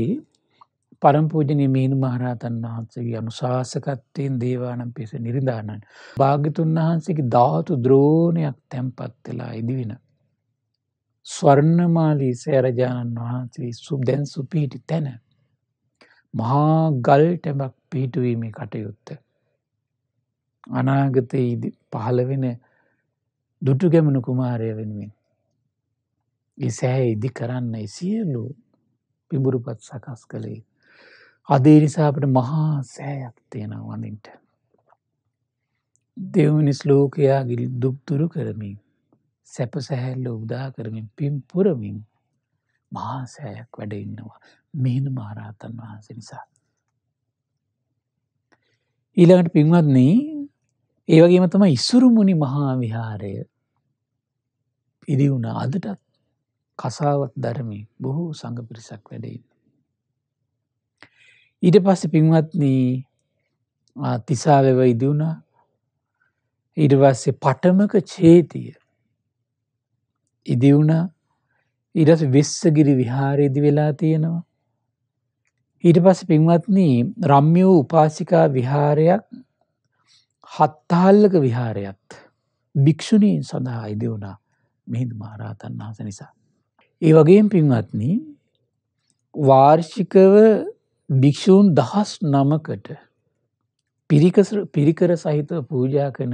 පරම්පූජනය මීනු මහරහතන් වහන්සේගේ අනුශාසකත්වයෙන් දේවානම් පිස නිරිධානන්. භාගිතුන් වහන්සේගේ ධාතු ද්‍රෝණයක් තැන්පත්වෙලා ඉදිවෙන. ස්වර්ණමාලී සෑරජාණන් වහන්සේ සුබ දැන් සුපිහිටි තැන. මහා ගල් ටැබක් පිහිටුවීමේ කටයුත්ත. අනාගතයේ පහළවෙන දුටු ගැමණු කුමාරය වෙනුවෙන්. ඒ සෑ ඉදි කරන්න සියලු පිඹුරුපත් සකස් කළේ අදේ නිසා අපට මහා සෑයක් තියෙනවා වඳින්ට. දෙව්මිනිස් ලෝකයා ගිලි දුක්තුරු කරමින් සැප සැහැල්ල උදා කරමින් පින් පුරමින් මහා සෑයක් වැඩ ඉන්නවා මෙහින මහරහතන් වහන්සේ නිසා. ඊළඟට පින්වත්න්නේ ඒවගේම තම ඉස්සුරුමුණි මහා විහාරය ඉදි වුණ අදටත් කසාවත් ධරමි බොහෝ සඟ පිරිසක් වැඩඉන්න. ඊට පස්ස පින්වත්න තිසාවෙව ඉදිවුණා ඉඩවස්සේ පටමක චේතිය ඉදිවුණා ඉරස වෙස්සගිරි විහාරයේදි වෙලා තියෙනවා ඊට පස පින්වත්න රම්යෝ උපාසිකා විහාරයක් හත්තාල්ලක විහාරයත් භික්‍ෂුණීන් සඳහා ඉදි වුණා මෙහිද මහරහතන් වහස නිසා. ඒ වගේම් පින්වත්න වාර්ෂිකව භික්‍ෂූන් දහස් නමකට පිරිකර සහිතව පූජා කරන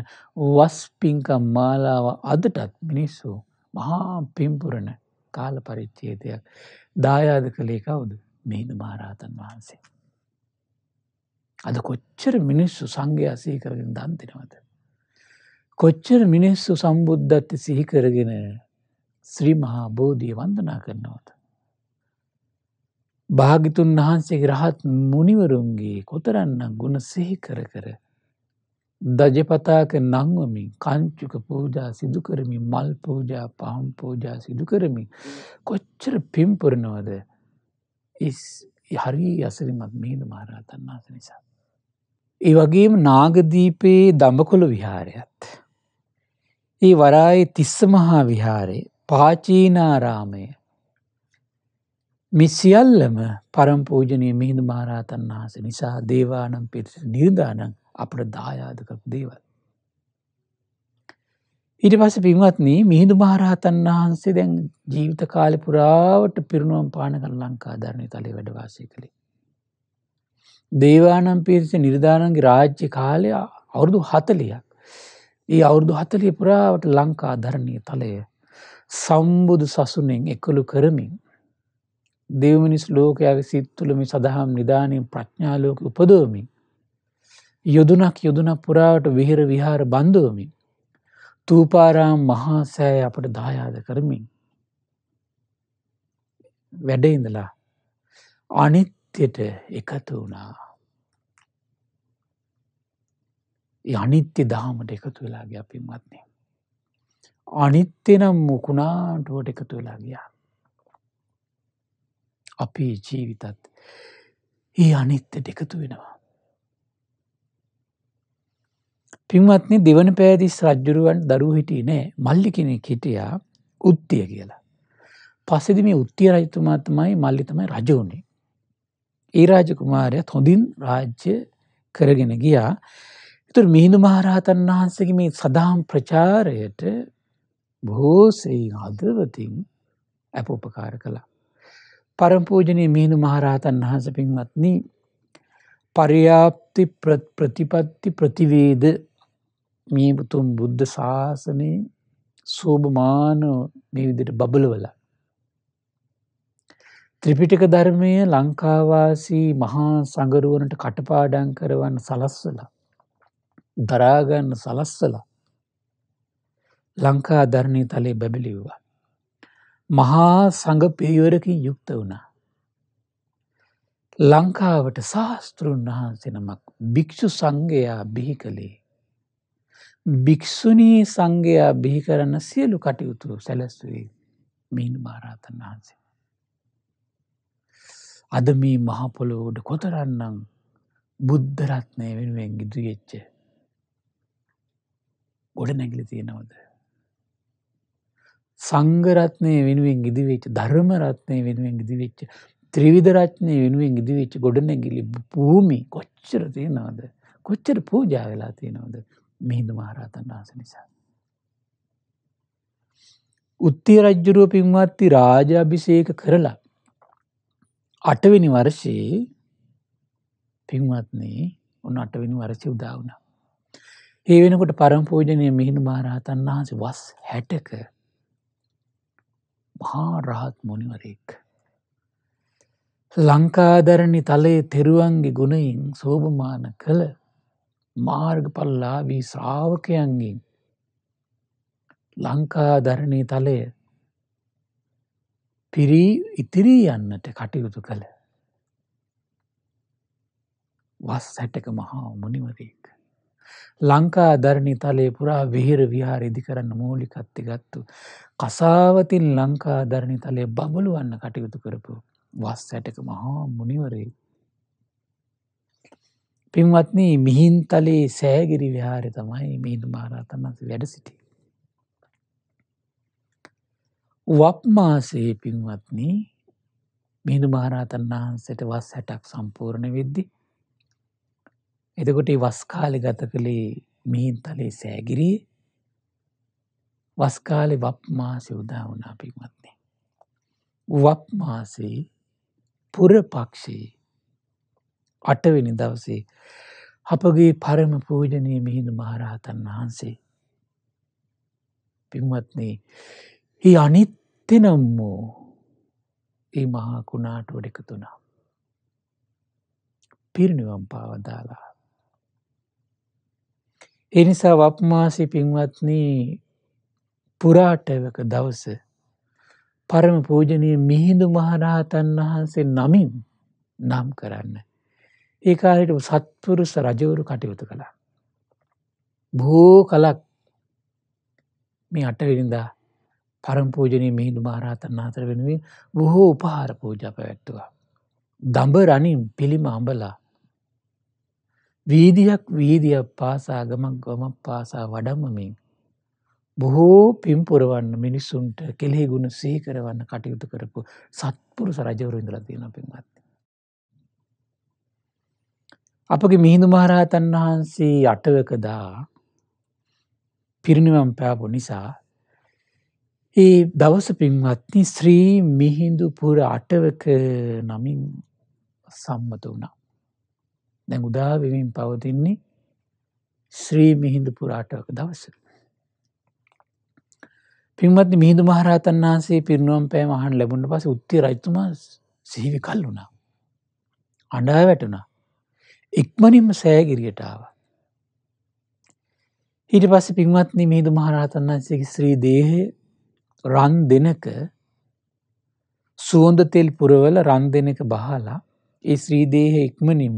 වස් පින්කම් මාලාව අදටත් මිනිස්සු මහා පිම්පුරණ කාල පරිච්චේදයක් දායාද කළේ කවුද මෙහිද මහරහතන් වහන්සේ. අද කොච්චර මිනිස්සු සංඝයා සීකරගෙන දන්තිනවද. කොච්චර මිනිස්සු සම්බුද්ධත්ති සිහිකරගෙන ශ්‍රී මහා බෝධිය වන්දනා කරනවද. භාගිතුන් වහන්සේ රහත් මුනිවරුන්ගේ කොතරන්නම් ගුණ සිහිකර කර. දජපතාක නංවමින් කංචුක පූජා සිදුකරමින් මල් පූජා පහම් පූජා සිදුකරමින් කොච්චර පිම්පුරණවද හරි අසරිමත් මේද මහරහතන් වහස නිසා. ඒ වගේම නාගදීපයේ දඹකොළ විහාරයත්. ඒ වරායේ තිස්ස මහා විහාරේ පාචීනාරාමය මිසිියල්ලම පරම්පූජනය මිහිඳ මාරාතන් වහස නිසා දේවානම් පිරිස නිර්ධානන් අපට දායාදකරපු දේවල්. ඉට පස පින්වත්න මිහිඳු මහරහතන් වහන්සේ දැන් ජීවිත කාලි පුරාවට පිරුණුවම් පාන කර ලංකා ධරණය තලේ වැඩවාසය කළේ. දේවානම් පිරිස නිර්ධානන්ගේ රාජ්‍ය කාලය අවුරුදු හතලියක්. ඒ අවුරුදු හතලිය පුරාවට ලංකා ධරණය තලය සම්බුදු සසුනෙන් එක්කළු කරමින් දෙව්මිනිස් ලෝකයාගේ සිත්තුළ මේ සඳහම් නිධානයෙන් ප්‍රඥාලෝක උපදෝමින්. යොදුනක් යොදුනක් පුරාවට විහිර විහාර බන්ධුවමින්. තූපාරාම් මහා සෑ අපට දායාද කරමින්. වැඩඉඳලා අනිත්‍යයට එකතු වුණා. අනිත්‍ය දහමට එකතු වෙලාගේ අපින්වත්න්නේ. අනිත්‍ය නම් මුකුණාටුවට එකතු වෙලා ගියා. අපේ ජීවිතත් ඒ අනිත්‍ය දෙකතු වෙනවා. පින්වත්නි දෙවන පෑදිස් රජ්ජුරුවන් දරු හිටිය නෑ මල්ලි කෙනෙක් හිටියා උත්තිය කියලා. පස්සෙදි මේ උත්තිය රජතුමාතමයි මල්ලි තමයි රජෝනේ. ඒ රාජකුමාරයත් හොඳින් රාජ්‍ය කරගෙන ගියා තුර මිහිඳු මහරහතන් වහන්සගේ මේ සදාම් ප්‍රචාරයට බෝසයි අදවතින් ඇප උපකාර කළා. පරම්පූජනය මිහිඳු මහරහතන් වහස පින්වත්නී පරි්‍යාප්ති ප්‍රතිපත්ති ප්‍රතිවේද මේ බුතුම් බුද්ධ ශාසනය සෝභමානෝ මේවිදිට බබලවල. ත්‍රිපිටක ධර්මය ලංකාවාසී මහා සඟරුවනට කටපාඩන් කරවන්න සලස්වලා. දරාගන්න සලස්සලා ලංකා ධරණය තලේ බැබිලිව්වා. මහා සඟ පියවරකින් යුක්ත වුණා. ලංකාවට ශාස්තෘන් වහන්සෙනමක් භික්‍ෂු සංඝයා බිහි කළේ. භික්‍ෂුණී සංඝයා බිහි කරන්න සියලු කටයුතු සැලැස්වේ මීන් භාරාතන් වහන්සේ. අද මේ මහපොළොවඩ කොතරන්නම් බුද්ධරත්නය වෙනුවෙන් ගිදුයෙච්ච ගොඩ නැගිලි තියෙනවද. සංගරත්නය වෙනුවෙන් ඉදිවෙච්ච ධර්මරත්නය වෙනුවෙන් ඉදිවෙච්ච ත්‍රිවිධරත්නය වෙනුවෙන් ඉදිවෙච්ච ගොඩනැගිලි භූමි කොච්චර තියෙනවාද කොච්චර පූජා වෙලා තියෙනවද මිහිඳු මහරහතන් වහස නිසා. උත්තිය රජ්ජුරුව පින්වත්ති රාජාභිෂේක කරලා. අටවෙනි වර්ෂයේ පින්වත්න්නේ උන් අටවෙනි වරචි උදාවුණ. ඒ වෙනකොට පරම්පෝජනය මිහිඳු මහරහතන් වහන්සේ වස් හැටක මහා රහත් මොනිවරෙක්. ලංකාදරණි තලයේ තෙරුවන්ගේ ගුණයින් සෝභමාන කළ මාර්ගපල්ලාවී ශ්‍රාවකයන්ගින් ලංකාදරණී තලය පිරී ඉතිරී යන්නට කටයුතු කළ වස් හැටක මහා මොනිවරේක. ලංකා ධරණි තලය පුරා විහිර විහාර ඉදි කරන්න මූලිකත්ති ගත්තු. කසාවතින් ලංකා ධරණි තලය බබලුවන්න කටයුතු කරපු වස් සැටක මහා මුනිවරේ. පින්වත්නී මිහින්තලේ සෑගිරි විහාරය තමයි මිහිඳු මහරහතන් වන්ස වැඩ සිටි. වප්මාසේ පින්වත්නී මිහිඳු මහරහතන් වහන්සට වස් හැටක් සම්පූර්ණ වෙද්දිී එතකොට වස්කාලි ගත කළේ මිහින්තලේ සෑගිරී වස්කාලි වප්මාසය උදා වනා පික්මත්නේ. වප්මාසේ පුරපක්ෂයේ අටවෙනි දවසේ අපගේ පරම පූජනය මිහිඳු මහරහතන් වහන්සේ. පින්වත්නේ හි අනිත්‍යනම් වූ ඒ මහා කුණාටුවඩ එකතුනා. පිරිනිවම් පාවදාලා එනිසා වප්මාසි පින්වත්නී පුරාටවක දවස පරම පූජනය මිහිඳු මහරහතන් වහන්සේ නමින් නම් කරන්න. ඒකාලට සත්පුරුස රජවරු කටයුතු කළා. බෝ කලක් මේ අටවිරිඳා පරම්පූජනය මිහිදු මහරහතන් අතර වෙනුවෙන් බොහෝ උපහාර පූජ පැවැත්තුවා. දඹ රනින් පිළිම අඹලා වීදියක් වීදියක් පාසා ගමක් ගොමක් පාසා වඩම්මමින්. බොහෝ පිම්පුරවන්න මිනිස්සුන්ට කෙළෙහිගුණ සීකරවන්න කටයුතු කරපු සත්පුරු සරජවරු ඉඳලතියෙන පින්වත්. අපගේ මිහිඳු මහරහතන් වහන්සේ අටවකදා පිරිනිවම් පෑපු නිසා ඒ දවස පින්වත්නි ශ්‍රී මිහිඳු පුර අටවක නමින් සම්මත වුණා. දැන් උදාවෙමින් පවතින්නේ ශ්‍රී මිහිඳු පුරාටක දවස. පින්මත් මිහිදු මහරහතන් වහන්සේ පිරිනුවම් පෑ මහන් ලැබුණ පස උත්ති රජතුමා සිහිවි කල් වුණා. අඩා වැටුණා. ඉක්මනින්ම සෑගිරියටාව. ඊට පස්ස පින්වත්න මිහිදු මහරහතන් වහන්සේගේ ශ්‍රී දේහය රන් දෙනක සුවන්ද තෙල් පුරවල රන් දෙනක බහලා ඒ ශ්‍රීදේහ ඉක්මනින්ම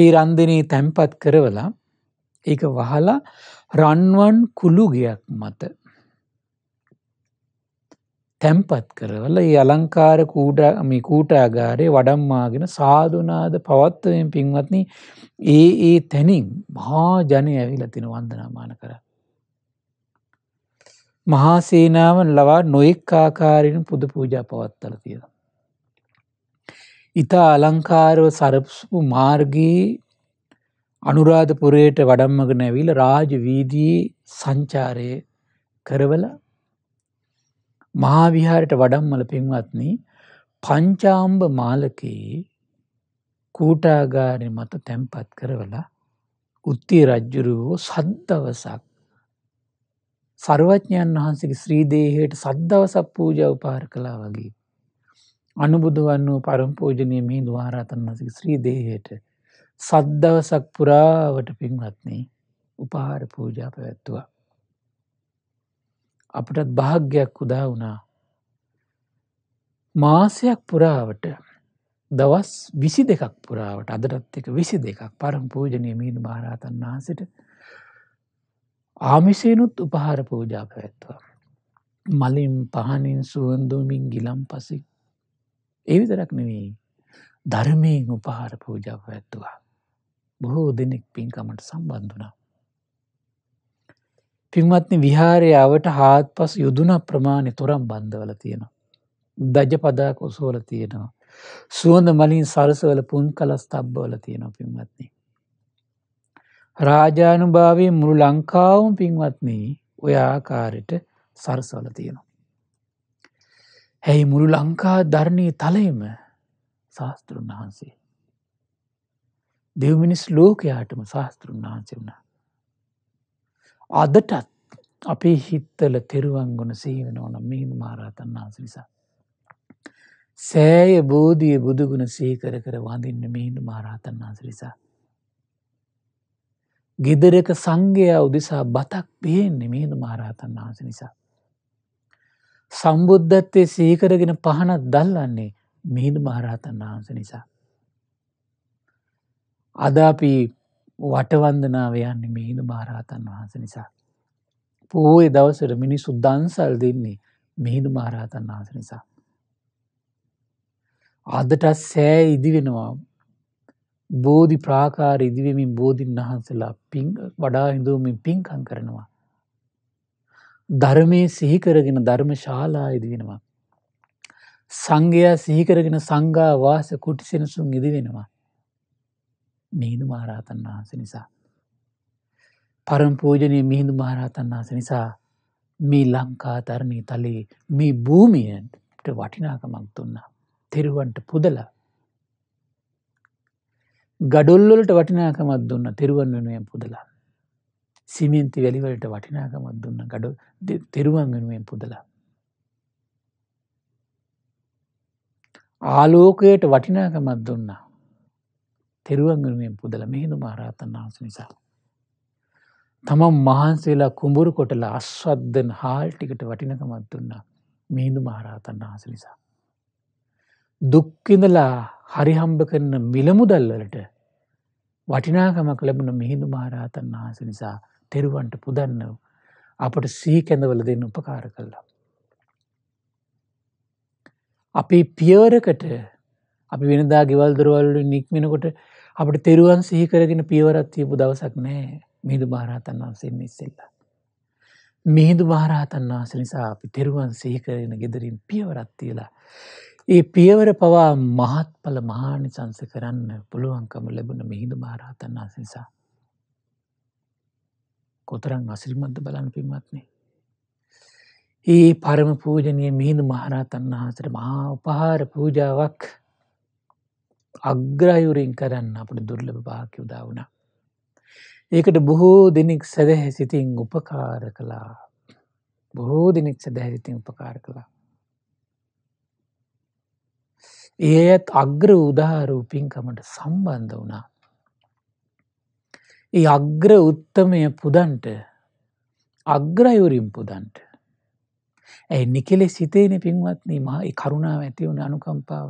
ඒ රන්දිනී තැන්පත් කරවලා ඒක වහලා රන්වන් කුළුගයක් මත තැම්පත් කරවල ඒ අලංකාර කූඩමි කූටාගාරය වඩම්මාගෙන සාධනාද පවත්වයෙන් පින්වත්න ඒ ඒ තැනින් මහා ජනය ඇවිල තින වන්දනාමාන කර. මහාසේනාවන් ලවා නොයෙක් ආකාරයෙන් පුද පූජා පවත්තල තියෙන. ඉතා අලංකාරව සරප්සපු මාර්ගයේ අනුරාධපුරයට වඩම්මගෙන ඇවිල රාජ වීදී සංචාරය කරවල මහාවිහාරයට වඩම්මල පින්වත්නී පංචාම්භ මාලකයේ කූටාගාරය මත තැන්පත් කරවලා උත්තිය රජ්ජුරුවෝ සද්දවසක් සර්වඥයන් වහන්සගේ ශ්‍රීදේහයට සද්දවසක් පූජ උපාර කලා වගේ. අනුබුදු වන්න වූ පරම් පූජනය මේ දවාරාතන් වසක ශ්‍රී දේහයට සද්ධවසක් පුරාවට පින්වත්න්නේ උපහාර පූජා පැවැත්තුවා. අපටත් භාග්‍යයක් උදා වුණා. මාසයක් පුරාවට දවස් විසි දෙකක් පුරාවට අදරත් එක විසි දෙකක් පරම් පූජනය මිහිදු භාරාතන් වහන්සට ආමිසේනුත් උපහාර පූජා පැවැත්වා. මලින් පහනින් සුවන්දුමින් ගිලම් පසික් ඒ විතරක් නෙවෙයි ධර්මයෙන් උපහාර පූජාව ඇත්තුවා. බොහෝ දෙනෙක් පින්කමට සම්බන්ධනා. පින්වත්න විහාරයාවට හාත් පස් යුදුන ප්‍රමාණය තොරම් බන්ධවල තියෙනවා. දජපදා කොසෝල තියෙනවා. සුවඳ මලින් සරසවල පුන් කලස් තබ්බවල තියෙනවා පින්වත්න්නේ. රාජානුභාවේ මුළු ලංකාවුම් පින්වත්න්නේ ඔය ආකාරයට සරසවල තියෙනවා. හැයි මුළු ලංකා ධර්ණය තලයම ශාස්තෘන් වහන්සේ. දෙව්මිනිස් ලෝකයාටම ශාස්තෘන් වහන්සේ වුණ. අදටත් අපේ හිත්තල තෙරුවන්ගොන සේවනවන මිහිඳ මාරාතන් වහන්ස නිසා. සෑය බෝධිය බුදුගුණ සීකර කර වඳන්න මිහිඳ මාරාතන් වහන්ස නිසා. ගෙදරක සංඝයා උදෙසා බතක් පේන්නේ මිහිඳ මාරාතන් වහන්ස නිසා. සම්බුද්ධත්වය සීකරගෙන පහනක් දල්ලන්නේ මිහිඳ මහරහතන් වහන්ස නිසා. අදාපි වටවන්දනාව යන්න මිහිඳ මහරහතන් වහන්ස නිසා. පෝය දවසට මිනිස්සු දන්සල් දෙන්නේ මිහිඳ මහරහතන් වහන්ස නිසා. අදටත් සෑ ඉදිවෙනවා බෝධි ප්‍රාකාර ඉදිවමින් බෝධීන් වහන්සලා පින් වඩා හිඳුවමින් පින්කං කරනවා. ධර්මයේ සිහිකරගෙන ධර්ම ශාලා ඉදිවෙනවා. සංඝයා සිහිකරගෙන සංගා වාස කුටිසෙනසුන් ඉදිවෙනවා. මිහිදු මහරහතන් වහන්ස නිසා. පරම් පූජනය මිහිදු මහරහතන් වහස නිසා මේ ලංකා තරණී තලේ මේ භූමියට වටිනාකමක් දුන්නා. තෙරුවන්ට පුදල. ගඩොල්ලොලට වටිනාකමත් දුන්න තෙරුවන් වෙනුවෙන් පුදලා. සිමෙන්ති වැලිවලට වටිනාකමත් දුන්න ගඩු තෙරුවන් වෙනුවෙන් පුදලා. ආලෝකයට වටිනාකමත් දුන්නා. තෙරුවන් වෙනුවෙන් පුදල මෙහිඳු මහරහතන් වහන්ස නිසා. තමන් මහන්සේලා කුඹුරු කොටල අස්වද්දන හාල් ටිකට වටිනකමත් දුන්නා මිහිඳු මහරහතන් වහස නිසා. දුක්කිඳලා හරිහම්බ කරන මිලමුදල්වලට වටිනාකමක් ලැබුණ මිහිඳු මහරහතන් වහස නිසා තෙරුවන්ට පුදන්නව අපට සීකැඳවල දෙන්න උපකාර කල්ලා. අපේ පියවරකට අපි වෙනදා ගෙවල් දරවල්ලු නික්මෙනකොට අපට තෙරුවන් සහිකරගෙන පියවරත්තියපු දවසක් නෑ මිහිදු භාරහතන් වන්සේ ඉස්සෙල්ලා. මිහිදු භාරහතන් වහස නිසා අපි තෙරුවන් සහිකරගෙන ගෙදරින් පියවරත්තියලා. ඒ පියවර පවා මහත්ඵල මහානිසංස කරන්න පුළුවන්කම ලැබුණ මිහිදු භාරහතන් වහස නිසා. කොතරන් අසිරිමන්ත බලන්න පින්වත්නේ. ඒ පරම පූජනය මිහිඳු මහරහතන් වහන්සට මහා උපහාර පූජාවක් අග්‍රයුරින් කරන්න අපට දුර්ලභ භාක යුදා වුණා. ඒකට බොහෝ දෙනෙක් සැදැහැ සිතින් උපකාර කළා බොහෝ දෙනෙක් සැදැහැසිතින් උපකාර කළා. ඒ ඇත් අග්‍ර උදාරූ පින්කමට සම්බන්ධ වනා ඒ අග්‍ර උත්තමය පුදන්ට අග්‍රයුරින් පුදන්ට. ඇයි නිකෙලෙ සිතේන පින්වත්න මහා කරුණාව ඇතිවන අනුකම්පාව.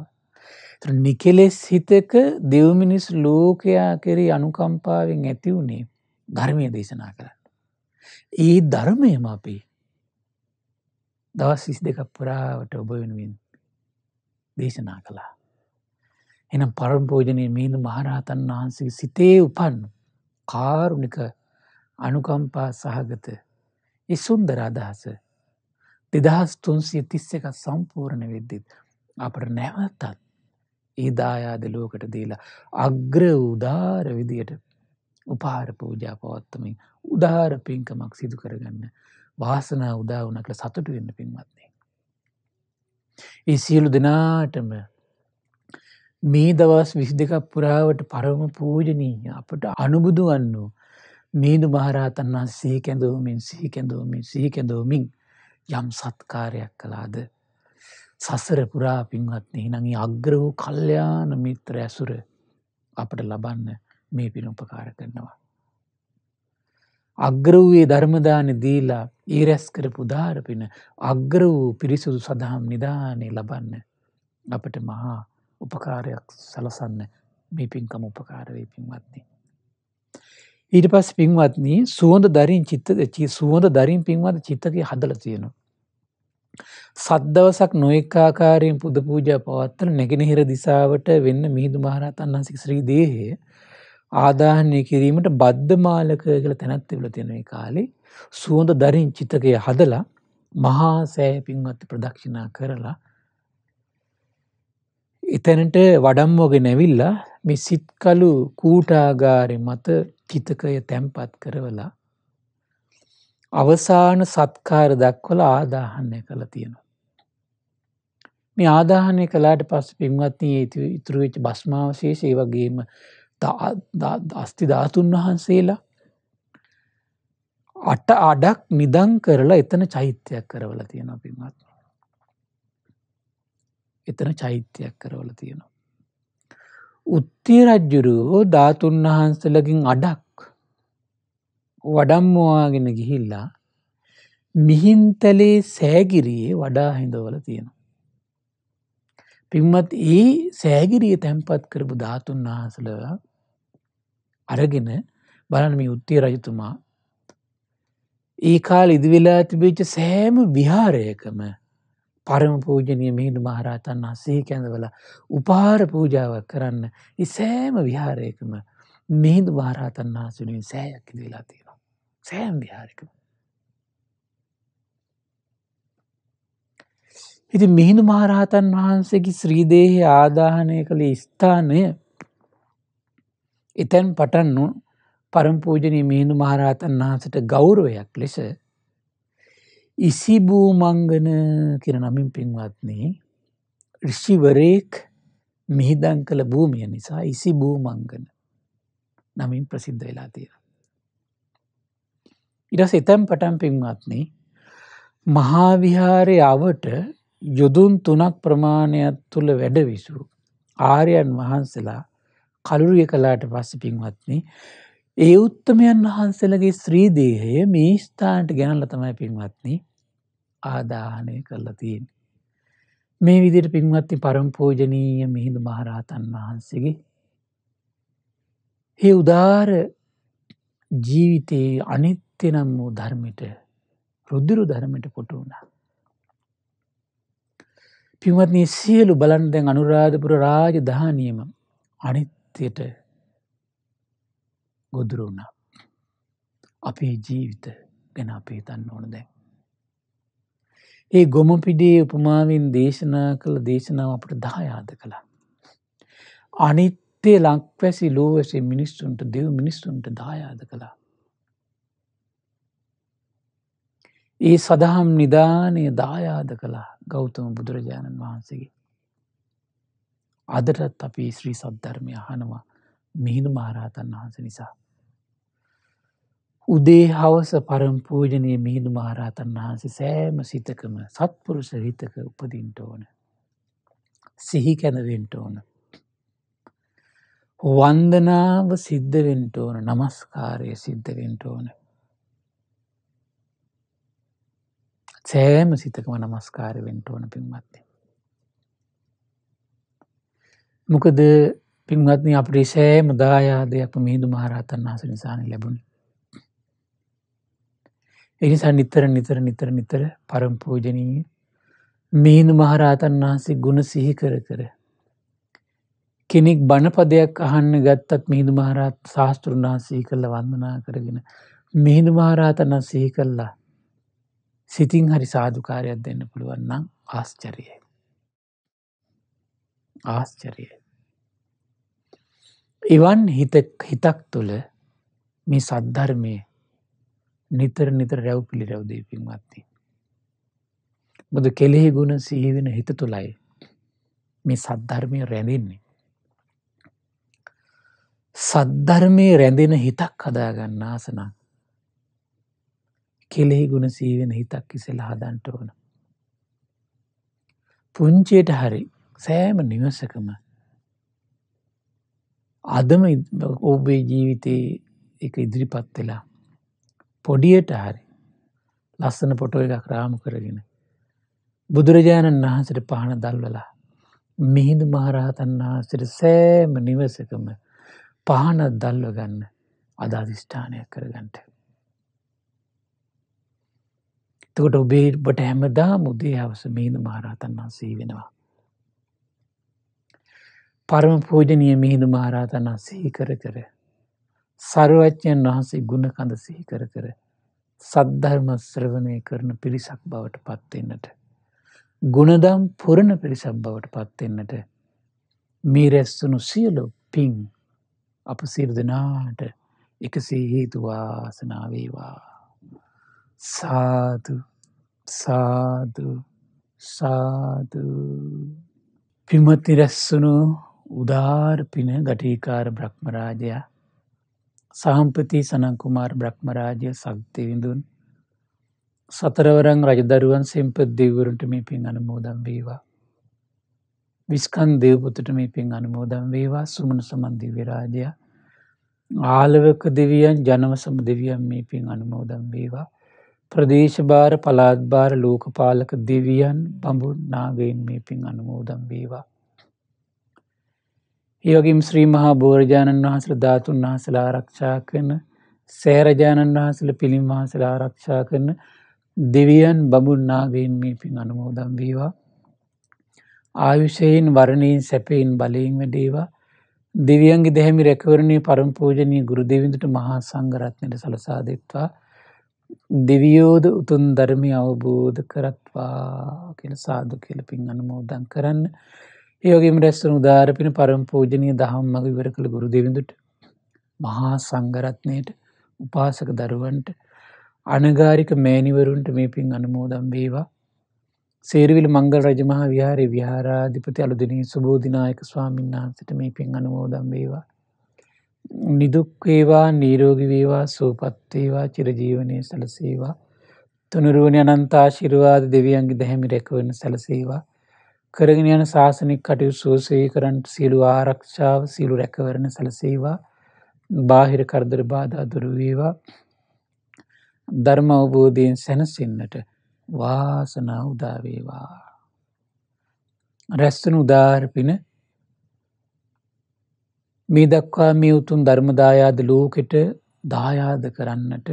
නිකෙලෙස් හිතක දෙව්මිනිස් ලෝකයා කෙරේ අනුකම්පාවෙන් ඇතිවුණේ ධර්මය දේශනා කරන්න. ඒ ධර්මයම අපේ දවස් විස් දෙක පුරාවට ඔබ වෙනුවෙන් දේශනා කළා. එනම් පරම් පෝජනය මීඳ මහරහතන් වහන්සේ සිතේ උපන්නු. කාරුණික අනුකම්පා සහගත ඒ සුන්දර අදහස දෙදහස් තුන්සිය තිස්ස එක සම්පූර්ණ වෙද්දිත් අපට නැවතත් ඒ දායාද ලෝකට දීලා අග්‍ර උදාර විදියට උපාර පූජා පවත්තමින් උදාර පින්කමක් සිදු කරගන්න වාසනා උදාවනකළ සතුටු වෙන්න පින්වත්න්නේ. ඒ සියලු දෙනාටම මේ දවස් විසි දෙකක් පුරාවට පරම පූජනීය අපට අනුබුදු වන්නෝ මේදු මහරහතන් වහන් සිහි කැඳවමින් සිහි කැඳවමින් සිහි කැඳවමින් යම් සත්කාරයක් කලාද. සසර පුරා පින්වත්න්නේ නඟ අග්‍ර වූ කල්්‍යයාන මිත්‍ර ඇසුර අපට ලබන්න මේ පිනුපකාර කරනවා. අග්‍ර වූයේ ධර්මදාන දීලා ඒ රැස් කර පුදාරපින අග්‍ර වූ පිරිසුදු සඳහම් නිධානය ලබන්න අපට මහා උපකාරයක් සලසන්න මේ පින්කම උපකාරවේ පින්වත්න්නේ. ඊට පස් පින්වත්න්නේ සුවඳ දරින් චිත්තද චී සුවඳ දරින් පින්වද චිත්තක හදල තියෙනවා. සද්දවසක් නොයෙක්කාකාරයෙන් පුද පූජා පවත්තන නැගෙනහිර දිසාවට වෙන්න මිහිදු මහරතන් වන්සි ශ්‍රී දේහය ආදාහනය කිරීමට බද්ධ මාලක කළ තැනැත්තිවල තියෙනයි කාලේ සුවඳ දරින් චිතකය හදලා මහා සෑ පින්වත්ති ප්‍රදක්ෂිනා කරලා එතැනට වඩම්මෝගෙන ඇවිල්ලා මෙ සිත්කලු කූටාගාරය මත චිතකය තැන්පත් කරවලා. අවසාන සත්කාර දක්වල ආදාහනය කළ තියෙනවා. මේ ආදාහනය කලාට පස් පින්වත්නී ඒතු ඉතුරුවෙච් බස්මාවශේෂ ඒ වගේම අස්ති ධාතුන් වහන්සේලා අට අඩක් නිදං කරලා එතන චෛත්‍යයක් කරවල තියෙන පින්වත්ම. එතන චෛත්‍යයක් කරවල තියෙනවා. උත්තිය රජ්ජුරුවෝ ධාතුන් වහන්සලකින් අඩක් වඩම්මවාගෙන ගිහිල්ලා මිහින්තලේ සෑගිරයේ වඩා හිඳවල තියෙනවා. පින්මත් ඒ සෑගිරිය තැන්පත් කරපු ධාතුන් වහන්සල අරගෙන බලනම උත්තිය රජතුමා ඒ කාල ඉදිවෙලා තිබේච්ච සෑම විහාරයකම පරම පූජනීය මිහිඳු මහරහතන් වහන්සේ කැඳවලා උපහාර පූජාවක් කරන්න ඒ සෑම විහාරයකම මිහිඳු මහරහතන් වහන්සේ වෙනුවෙන් සෑයක් ඉදලා තියෙනවා. සෑම විහාරයකම. ඉතින් මිහිඳු මහරහතන් වහන්සේගේ ශ්‍රී දේහය ආදාහනය කළ ස්ථානය එතෙන් පටන් පරම පූජනීය මිහිඳු මහරහතන් වහන්සේට ගෞරවයක් ලෙස ඉසිභූමංගන කියන නමින් පින්වත්න්නේ රිෂිවරයෙක් මිහිදන් කළ භූමිය නිසා ඉසි භූමංගන නමින් ප්‍රසිද්ධ වෙලා තියෙන. ඉරස් එතැම් පටන් පින්වත්න්නේ මහාවිහාරය අවට යුදුන් තුනක් ප්‍රමාණයක් තුළ වැඩවිසු ආරයන් වහන්සලා කළුරිය කලාට පස්ස පින්වත්න්නේ ඒ උත්තමයන් වහන්සේලගේ ශ්‍රීදේහය මේ ස්ථානට ගැනල තමයි පින්වත්නි ආදාහනය කරලා තියෙන්. මේ විදිට පින්වත්ති පරම්පෝජනීය මිහිඳු මහරහතන් වහන්සේගේ. ඒ උදාර ජීවිතයේ අනිත්‍ය නම් වූ ධර්මිට රුදුරු ධර්මට කොටු වුණා. පින්වත්නී සියලු බලන් දැන් අනුරාධපුර රාජ දානයම අනිත්‍යයට ගොදුරු වුණා. අපේ ජීවිත ගැන අපේ තන්න ඕන දැ. ඒ ගොමපිඩේ උපමාවෙන් දේශනා කළ දේශනාව අපට දායාද කළා. අනිත්‍යය ලක්වැසි ලෝවසේ මිනිස්සුන්ට දෙව් මිනිස්සුන්ට දායාද කළා. ඒ සදහම් නිධානය දායාද කළා ගෞතම බුදුරජාණන් වහන්සේගේ. අදටත් අපි ශ්‍රී සද්ධර්මය අහනවා මිහිඳු මහරහතන් වහන්ස නිසා. උදේ හවස පරම පූජනය මිහිඳු මහරහතන් වහන්සේ සෑම සිතකම සත්පුරුෂ හිතක උපදින්ට ඕන. සිහි කැනවෙන්ට ඕන. වන්දනාව සිද්ධවෙන්ට ඕන නමස්කාරය සිද්ධවෙන්ට ඕන. සෑම සිතකම නමස්කාර වෙන්ට ඕන පින්මත්තේ. මොකද පින්වත්න අපේ සෑම දායාදයක් මිහිදු මහරහතන් වහස නිසාන ලැබුණේ එනිසා නිතර නිතර නිතර නිතර පරම්පූජනීය මිහිඳු මහරහතන් වහන්සේ ගුණ සිහි කර කර. කෙනෙක් බණපදයක් අහන්න ගත්තත් මිහිඳු මහරත් ශාස්තෘන් වහන්සේ කල්ල වන්දනා කරගෙන. මිහිඳු මහරහතන සිහි කල්ලා සිතින් හරි සාධකාරයක් දෙන්න පුළුවන්නම් ආශ්චරියයි. ආශ්චරියයි. එවන් හිතක් තුළ මේ සද්ධර්මය නිතර නිතර රැව් පිළිරැව් දේපින් වත්ති. බුදු කෙලෙහි ගුණ සිහිවෙන හිත තුළයි මේ සද්ධර්මය රැඳන්නේ. සද්ධර්මය රැඳෙන හිතක් හදාගන්න ආසන කෙලෙහි ගුණ සීවෙන හිතක් කිසෙල හදන්ට ඕන. පුංචයට හරි සෑම නිවසකම අදම ඔබේ ජීවිතයේ එක ඉදිරිපත් වෙලා පොඩියට හරි ලස්සන පොටෝ එකක් රාම කරගෙන. බුදුරජාණන් වහන්සට පහන දල්වලා. මිහිඳු මහරහතන් වහන්සට සෑම නිවසකම පහනත් දල්ව ගන්න අධාධිෂ්ඨානයක් කරගන්නට. තකොට ඔබේ බට හැමදා මුදේ අවස මිහිඳ මහරහතන් වහන්සේ වෙනවා. පරම පූජනය මිහිඳු මහරහතන් වහන්සේ කර කර සරුවච්ඥන් වහන්සේ ගුණකඳ සිහි කර කර සද්ධර්ම ශ්‍රවණය කරන පිරිසක් බවට පත්වෙන්නට. ගුණදම් පුරණ පිරිසක් බවට පත්වෙන්නට මේ රැස්සුණු සියලු පින් අප සිර්දනාට එකසේ හේතුවාසනාවේවා. සාධ සාධ සාධ පිමති රැස්සුණු උදාර පින ගටීකාර බ්‍රහ්මරාජයා සහම්පති සනංකුමාර් බ්‍රහ්මරාජය සක්තිවිඳුන් සතරවරං රජදරුවන් සෙම්පත් දෙවරුන්ට මේ පින් අනමෝදම් වේවා. විස්කන් දෙව්පුතට මේ පින් අනමෝදම් වේවා සුමන සමන්දි විරාජය ආලවක දෙවියන් ජනවසම දෙවියන් මේ පින් අනමෝදම් වේවා. ප්‍රදේශභාර පලාත්භාර ලෝකපාලක දෙවියන් බඹු නාගයෙන් මේ පින් අනමෝදම් වේවා. ඒවගේම ශ්‍රී මහා බෝරජාණන් වහන්සල ධාතුන් වහසල ආරක්ෂා කරන සෑරජාණන් වහසල පිළිම් වහසල ආරක්ෂා කරන දෙවියන් බමුන්නාවෙන් මේ පින් අනුමෝදම් වීවා. ආයුෂයෙන් වරණයෙන් සැපයෙන් බලයෙන් වැඩේවා දෙවියන්ගේ දැහැමි රැකවරණය පරම්පූජනී ගුරු දෙවිඳට මහා සංගරත්නයට සලසා දෙත්වා දෙවියෝද උතුන් ධර්මය අවබෝධ කරත්වා කියල සාදු කියලපින් අනුමෝදන් කරන්න යෝගිම රැස්සන උදාරපින පරම් පූජනය දහම් මඟ විවර කළ ගුරු දෙවිඳුට මහා සංගරත්නයට උපාසක දරුවන්ට අනගාරික මෑනිවරුන්ට මේ පින් අනමෝදම් වේවා සේරවිල් මංගල් රජමහා විහාරය විහාරාධිපති අලුදිනී සුබෝධනායක ස්වාමීන් වහන්සට මේ පින් අනමෝදම් වේවා. නිදුක්වේවා නීරෝගිවේවා සූපත්තේවා චිරජීවනය සැලසේවා තුනුරුවනි අනන්තා ශිරවාද දෙවියන්ගේ දැහැමි රැකවන සැලසේවා කරගෙන යන ශාසනික කටයු සෝසය කරන්ට සියලු ආරක්ෂාව සියලු රැකවරණ සැලසේවා බාහිර කරදර බාධා දුරුවේවා ධර්ම අවබෝධයෙන් සැනසෙන්න්නට වාසනා උදාවේවා. රැස්සන උදාරපින මේ දක්වා මේ උතුන් ධර්මදායාද ලෝකෙට දායාද කරන්නට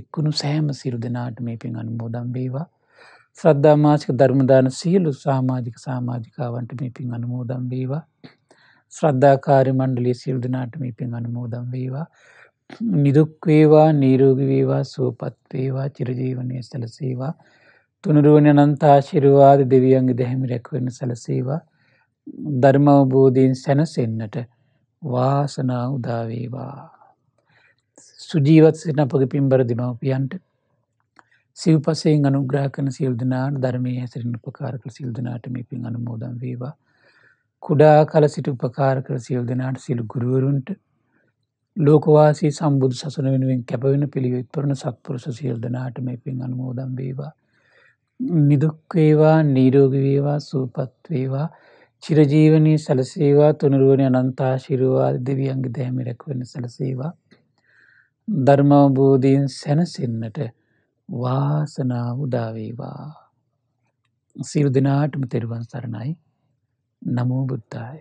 එක්කුණු සෑම සිරු දෙනාට මේ පින් අනුමෝදම් වේවා ශ්‍රද්ධාමාසික ධර්මදාන සියලු සාමාජික සාමාජිකාවන්ට මේ පින් අනුමෝදම් වේවා ශ්‍රද්ධාකාරි මණ්ඩලි සියල් දෙනාට මේ පින් අනුමෝදම් වේවා නිදුක්වේවා නීරෝගවේවා සුවපත්වේවා චිරජීවනය සැලසේවා තුනරුවන නන්තාශිරවාද දෙවියන්ගේ දැහැමි රැක්වෙන සැලසේවා ධර්මවබෝධීන් සැනසෙන්න්නට වාසනා උදාවේවා. සුජීවත් සින අපගේ පින්බර දෙමවපියන්ට සිව්පසයෙන් අනුග්‍රහ කන සිල්දනාට ධර්මය හැසිරෙන් උපකාරක සිල්දනාට මේ පින් අනුමෝදම් වේවා. කුඩා කල සිට උපකාර කර සියල් දෙනාට සිලු ගුරුවරුන්ට ලෝකවාසී සම්බුදු සසන වෙනුවෙන් කැපවෙන පිළිවෙත් පරන සත්පුරුස සියල් දෙනාට මේ පින් අනුමෝදම් වේවා. නිදුක්වේවා නීරෝගවේවා සූපත්වේවා චිරජීවනී සැලසේවා තුනරුවන අනන්තා ශිරුවාල් දෙවියන්ගේ දෑමිරැක්වන්න සැලසේවා. ධර්මවබෝධීන් සැනසෙන්න්නට වාසනා උදාවේවා. සිරු දෙනාටම තෙරුවන් සරණයි නමෝබුද්ධාය.